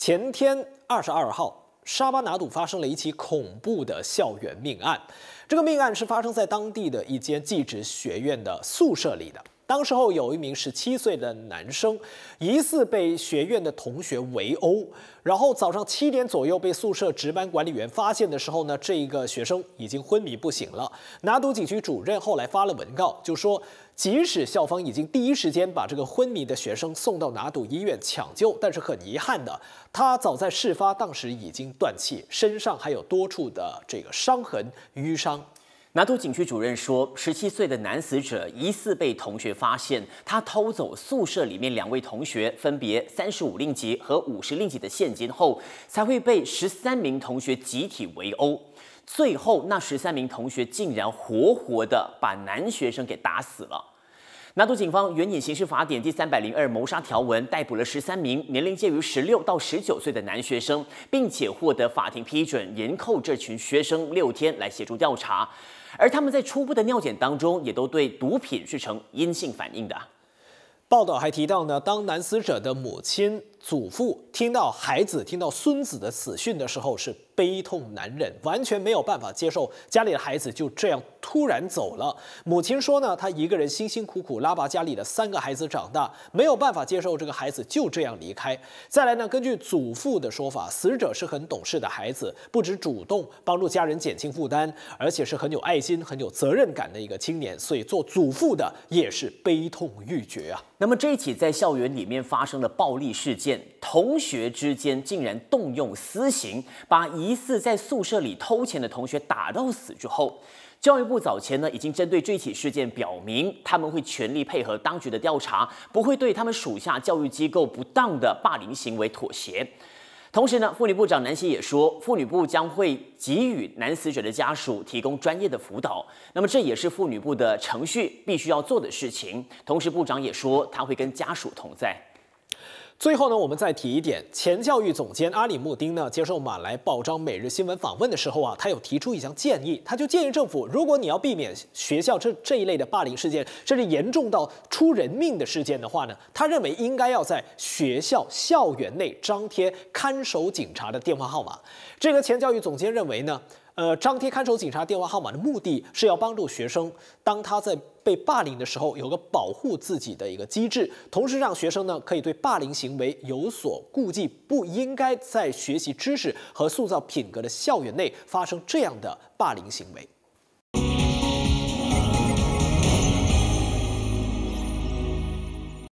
前天二十二号，沙巴拿度发生了一起恐怖的校园命案。这个命案是发生在当地的一间技职学院的宿舍里的。当时候有一名十七岁的男生，疑似被学院的同学围殴，然后早上七点左右被宿舍值班管理员发现的时候呢，这个学生已经昏迷不醒了。拿堵警区主任后来发了文告，就说即使校方已经第一时间把这个昏迷的学生送到拿堵医院抢救，但是很遗憾的，他早在事发当时已经断气，身上还有多处的这个伤痕淤伤。南都景区主任说，十七岁的男死者疑似被同学发现，他偷走宿舍里面两位同学分别三十五令吉和五十令吉的现金后，才会被十三名同学集体围殴，最后那十三名同学竟然活活的把男学生给打死了。南都警方援引《刑事法典》第三百零二谋杀条文，逮捕了十三名年龄介于十六到十九岁的男学生，并且获得法庭批准，延扣这群学生六天来协助调查。而他们在初步的尿检当中，也都对毒品是呈阴性反应的。报道还提到呢，当男死者的母亲。祖父听到孩子听到孙子的死讯的时候是悲痛难忍，完全没有办法接受家里的孩子就这样突然走了。母亲说呢，她一个人辛辛苦苦拉拔家里的三个孩子长大，没有办法接受这个孩子就这样离开。再来呢，根据祖父的说法，死者是很懂事的孩子，不止主动帮助家人减轻负担，而且是很有爱心、很有责任感的一个青年，所以做祖父的也是悲痛欲绝啊。那么这一起在校园里面发生的暴力事件。同学之间竟然动用私刑，把疑似在宿舍里偷钱的同学打到死之后，教育部早前呢已经针对这起事件表明，他们会全力配合当局的调查，不会对他们属下教育机构不当的霸凌行为妥协。同时呢，妇女部长南希也说，妇女部将会给予男死者的家属提供专业的辅导，那么这也是妇女部的程序必须要做的事情。同时，部长也说他会跟家属同在。最后呢，我们再提一点，前教育总监阿里穆丁呢，接受马来报章《每日新闻》访问的时候啊，他有提出一项建议，他就建议政府，如果你要避免学校这这一类的霸凌事件，甚至严重到出人命的事件的话呢，他认为应该要在学校校园内张贴看守警察的电话号码。这个前教育总监认为呢？呃，张贴看守警察电话号码的目的是要帮助学生，当他在被霸凌的时候，有个保护自己的一个机制，同时让学生呢可以对霸凌行为有所顾忌，不应该在学习知识和塑造品格的校园内发生这样的霸凌行为。